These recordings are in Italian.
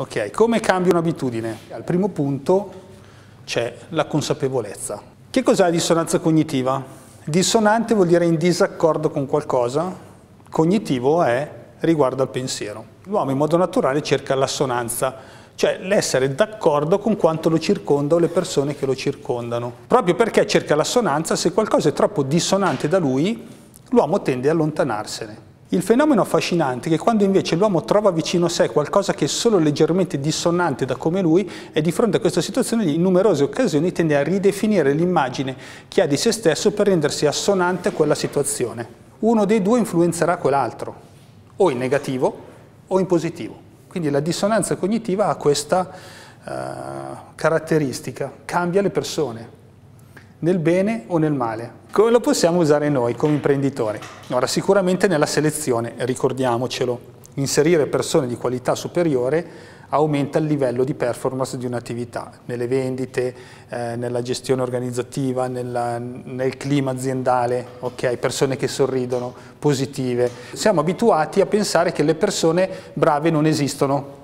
Ok, come cambio un'abitudine? Al primo punto c'è la consapevolezza. Che cos'è la dissonanza cognitiva? Dissonante vuol dire in disaccordo con qualcosa, cognitivo è riguardo al pensiero. L'uomo in modo naturale cerca l'assonanza, cioè l'essere d'accordo con quanto lo circonda o le persone che lo circondano. Proprio perché cerca l'assonanza, se qualcosa è troppo dissonante da lui, l'uomo tende a allontanarsene. Il fenomeno affascinante è che quando invece l'uomo trova vicino a sé qualcosa che è solo leggermente dissonante da come lui e di fronte a questa situazione in numerose occasioni tende a ridefinire l'immagine che ha di se stesso per rendersi assonante a quella situazione. Uno dei due influenzerà quell'altro, o in negativo o in positivo. Quindi la dissonanza cognitiva ha questa uh, caratteristica, cambia le persone, nel bene o nel male. Come lo possiamo usare noi come imprenditori? Allora, sicuramente nella selezione, ricordiamocelo, inserire persone di qualità superiore aumenta il livello di performance di un'attività, nelle vendite, eh, nella gestione organizzativa, nella, nel clima aziendale, ok? persone che sorridono, positive. Siamo abituati a pensare che le persone brave non esistono.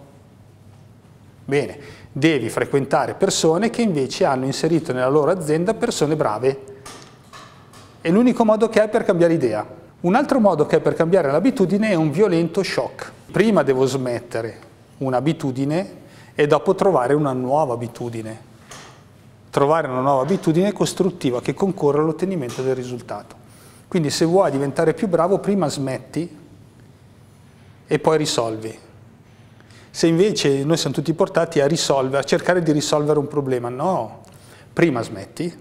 Bene, devi frequentare persone che invece hanno inserito nella loro azienda persone brave è l'unico modo che hai per cambiare idea. Un altro modo che hai per cambiare l'abitudine è un violento shock. Prima devo smettere un'abitudine e dopo trovare una nuova abitudine. Trovare una nuova abitudine costruttiva che concorra all'ottenimento del risultato. Quindi se vuoi diventare più bravo, prima smetti e poi risolvi. Se invece noi siamo tutti portati a risolvere, a cercare di risolvere un problema, no, prima smetti,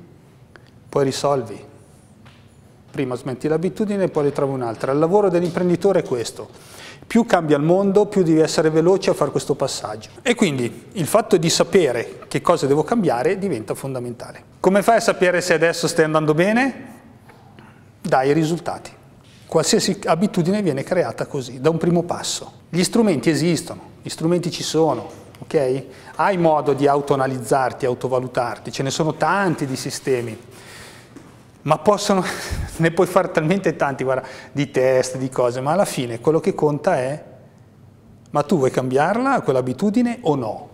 poi risolvi. Prima smetti l'abitudine e poi ne trovi un'altra. Il lavoro dell'imprenditore è questo. Più cambia il mondo, più devi essere veloce a fare questo passaggio. E quindi il fatto di sapere che cosa devo cambiare diventa fondamentale. Come fai a sapere se adesso stai andando bene? Dai risultati. Qualsiasi abitudine viene creata così, da un primo passo. Gli strumenti esistono, gli strumenti ci sono, ok? Hai modo di autoanalizzarti, autovalutarti, ce ne sono tanti di sistemi, ma possono, ne puoi fare talmente tanti, guarda, di test, di cose, ma alla fine quello che conta è ma tu vuoi cambiarla quell'abitudine o no?